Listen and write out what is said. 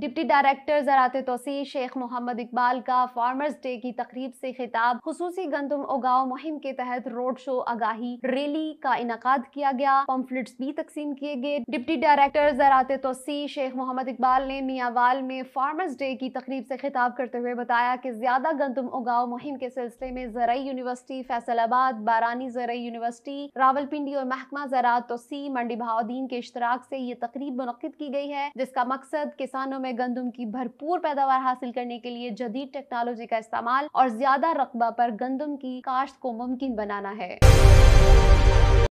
deputy director ज़रात तोसी शेख मोहम्मद इकबाल का फार्मर्स डे की तकरीब से खिताब खसूसी गंदम उगाओ मुहिम के तहत रोड शो आगाही रैली का इनका किया गया पम्फलेट्स भी तकसीम किए गए डिप्टी डायरेक्टर ज़रात तोसी शेख मोहम्मद इकबाल ने मियावाल में फार्मर्स डे की तकरीब से खिताब करते हुए बताया कि ज़्यादा गंदम उगाओ मुहिम के सिलसिले में ज़रई यूनिवर्सिटी फैसलाबाद बारानी ज़रई यूनिवर्सिटी रावलपिंडी और महकमा ज़रात तोसी मंडी बहाउद्दीन के इश्तराक से ये तकरीब मनद की गई है जिसका मकसद किसानों में में गंदम की भरपूर पैदावार हासिल करने के लिए जदीद टेक्नोलॉजी का इस्तेमाल और ज्यादा रकबा पर गंदम की काश्त को मुमकिन बनाना है